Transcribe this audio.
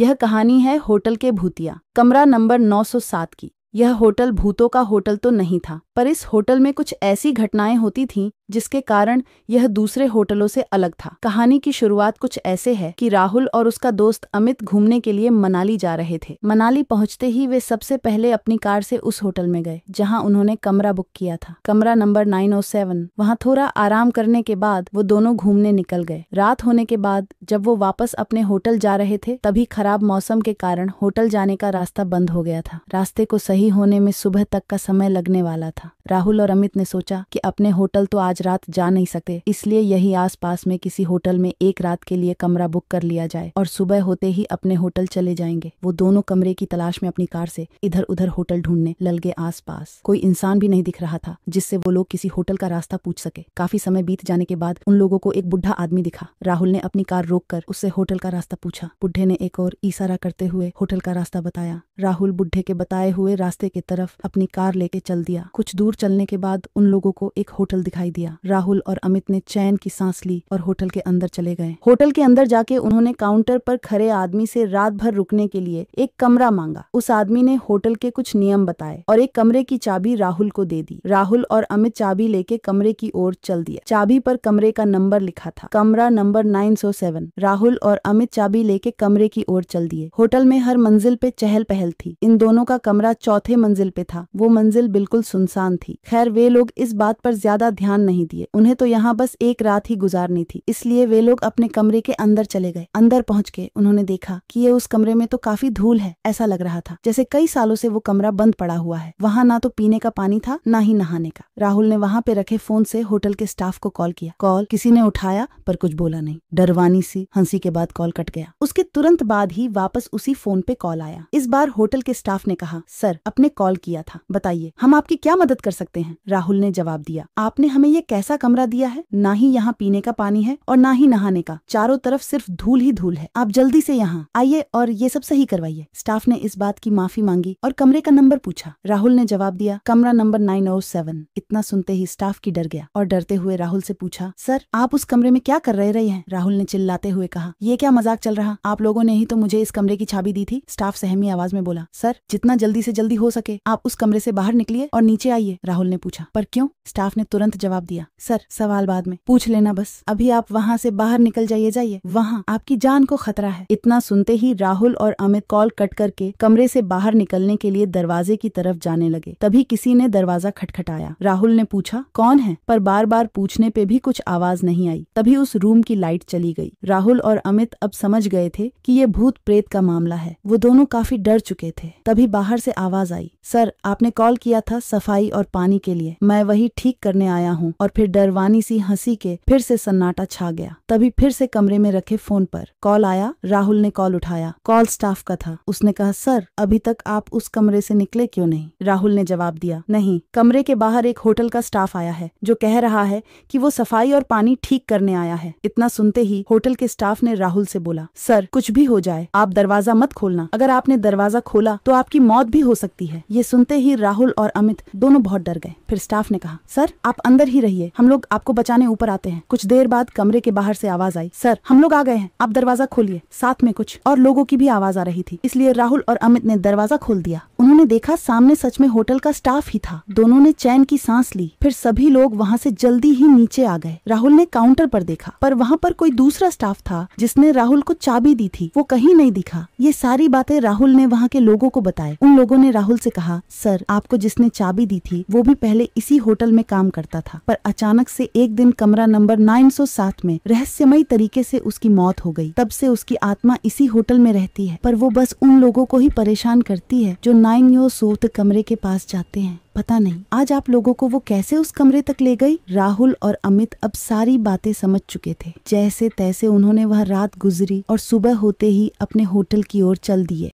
यह कहानी है होटल के भूतिया कमरा नंबर 907 की यह होटल भूतों का होटल तो नहीं था पर इस होटल में कुछ ऐसी घटनाएं होती थीं जिसके कारण यह दूसरे होटलों से अलग था कहानी की शुरुआत कुछ ऐसे है कि राहुल और उसका दोस्त अमित घूमने के लिए मनाली जा रहे थे मनाली पहुंचते ही वे सबसे पहले अपनी कार से उस होटल में गए जहां उन्होंने कमरा बुक किया था कमरा नंबर 907 वहां थोड़ा आराम करने के बाद वो दोनों घूमने निकल गए रात होने के बाद जब वो वापस अपने होटल जा रहे थे तभी खराब मौसम के कारण होटल जाने का रास्ता बंद हो गया था रास्ते को सही होने में सुबह तक का समय लगने वाला था राहुल और अमित ने सोचा कि अपने होटल तो आज रात जा नहीं सकते इसलिए यही आसपास में किसी होटल में एक रात के लिए कमरा बुक कर लिया जाए और सुबह होते ही अपने होटल चले जाएंगे वो दोनों कमरे की तलाश में अपनी कार से इधर उधर होटल ढूंढने लल गए आस कोई इंसान भी नहीं दिख रहा था जिससे वो लोग किसी होटल का रास्ता पूछ सके काफी समय बीत जाने के बाद उन लोगों को एक बुढ़ा आदमी दिखा राहुल ने अपनी कार रोक कर उससे होटल का रास्ता पूछा बुढ़े ने एक और इशारा करते हुए होटल का रास्ता बताया राहुल बुढ़े के बताए हुए रास्ते की तरफ अपनी कार लेके चल दिया कुछ दूर चलने के बाद उन लोगों को एक होटल दिखाई दिया राहुल और अमित ने चैन की सांस ली और होटल के अंदर चले गए होटल के अंदर जाके उन्होंने काउंटर पर खड़े आदमी से रात भर रुकने के लिए एक कमरा मांगा उस आदमी ने होटल के कुछ नियम बताए और एक कमरे की चाबी राहुल को दे दी राहुल और अमित चाबी लेके कमरे की ओर चल दिया चाबी पर कमरे का नंबर लिखा था कमरा नंबर 907 राहुल और अमित चाबी लेके कमरे की ओर चल दिए होटल में हर मंजिल पे चहल पहल थी इन दोनों का कमरा चौथे मंजिल पे था वो मंजिल बिल्कुल सुनसान थी खैर वे लोग इस बात पर ज्यादा ध्यान नहीं दिए उन्हें तो यहाँ बस एक रात ही गुजारनी थी इसलिए वे लोग अपने कमरे के अंदर चले गए अंदर पहुँच के उन्होंने देखा कि ये उस कमरे में तो काफी धूल है ऐसा लग रहा था जैसे कई सालों से वो कमरा बंद पड़ा हुआ है वहाँ ना तो पीने का पानी था ना ही नहाने का राहुल ने वहाँ पे रखे फोन से होटल के स्टाफ को कॉल किया कॉल किसी ने उठाया पर कुछ बोला नहीं डरवानी सी हंसी के बाद कॉल कट गया उसके तुरंत बाद ही वापस उसी फोन पे कॉल आया इस बार होटल के स्टाफ ने कहा सर अपने कॉल किया था बताइए हम आपकी क्या मदद कर कर सकते हैं राहुल ने जवाब दिया आपने हमें ये कैसा कमरा दिया है ना ही यहाँ पीने का पानी है और ना ही नहाने का चारों तरफ सिर्फ धूल ही धूल है आप जल्दी से यहाँ आइए और ये सब सही करवाइए स्टाफ ने इस बात की माफी मांगी और कमरे का नंबर पूछा राहुल ने जवाब दिया कमरा नंबर नाइन ओ सेवन इतना सुनते ही स्टाफ की डर गया और डरते हुए राहुल से पूछा सर आप उस कमरे में क्या कर रहे रहे हैं राहुल ने चिल्लाते हुए कहा ये क्या मजाक चल रहा आप लोगों ने ही तो मुझे इस कमरे की छाबी दी थी स्टाफ सहमी आवाज में बोला सर जितना जल्दी से जल्दी हो सके आप उस कमरे से बाहर निकलिए और नीचे आइए राहुल ने पूछा पर क्यों स्टाफ ने तुरंत जवाब दिया सर सवाल बाद में पूछ लेना बस अभी आप वहाँ से बाहर निकल जाइए जाइए वहाँ आपकी जान को खतरा है इतना सुनते ही राहुल और अमित कॉल कट करके कमरे से बाहर निकलने के लिए दरवाजे की तरफ जाने लगे तभी किसी ने दरवाजा खटखटाया राहुल ने पूछा कौन है पर बार बार पूछने पे भी कुछ आवाज नहीं आई तभी उस रूम की लाइट चली गई राहुल और अमित अब समझ गए थे कि ये भूत प्रेत का मामला है वो दोनों काफी डर चुके थे तभी बाहर से आवाज आई सर आपने कॉल किया था सफाई और पानी के लिए मैं वही ठीक करने आया हूँ और फिर डरवानी सी हंसी के फिर से सन्नाटा छा गया तभी फिर से कमरे में रखे फोन पर कॉल आया राहुल ने कॉल उठाया कॉल स्टाफ का था उसने कहा सर अभी तक आप उस कमरे से निकले क्यों नहीं राहुल ने जवाब दिया नहीं कमरे के बाहर एक होटल का स्टाफ आया है जो कह रहा है कि वो सफाई और पानी ठीक करने आया है इतना सुनते ही होटल के स्टाफ ने राहुल से बोला सर कुछ भी हो जाए आप दरवाजा मत खोलना अगर आपने दरवाजा खोला तो आपकी मौत भी हो सकती है ये सुनते ही राहुल और अमित दोनों बहुत बहुत डर गए फिर स्टाफ ने कहा सर आप अंदर ही रहिए हम लोग आपको बचाने ऊपर आते हैं कुछ देर बाद कमरे के बाहर से आवाज आई सर हम लोग आ गए हैं आप दरवाजा खोलिए साथ में कुछ और लोगों की भी आवाज आ रही थी इसलिए राहुल और अमित ने दरवाजा खोल दिया उन्होंने देखा सामने सच में होटल का स्टाफ ही था दोनों ने चैन की सांस ली फिर सभी लोग वहाँ से जल्दी ही नीचे आ गए राहुल ने काउंटर पर देखा पर वहाँ पर कोई दूसरा स्टाफ था जिसने राहुल को चाबी दी थी वो कहीं नहीं दिखा ये सारी बातें राहुल ने वहाँ के लोगों को बताए उन लोगों ने राहुल से कहा सर आपको जिसने चाबी दी थी वो भी पहले इसी होटल में काम करता था पर अचानक से एक दिन कमरा नंबर 907 में रहस्यमयी तरीके से उसकी मौत हो गई तब से उसकी आत्मा इसी होटल में रहती है पर वो बस उन लोगों को ही परेशान करती है जो नाइन यो सोत कमरे के पास जाते हैं पता नहीं आज आप लोगों को वो कैसे उस कमरे तक ले गई राहुल और अमित अब सारी बातें समझ चुके थे जैसे तैसे उन्होंने वह रात गुजरी और सुबह होते ही अपने होटल की ओर चल दिए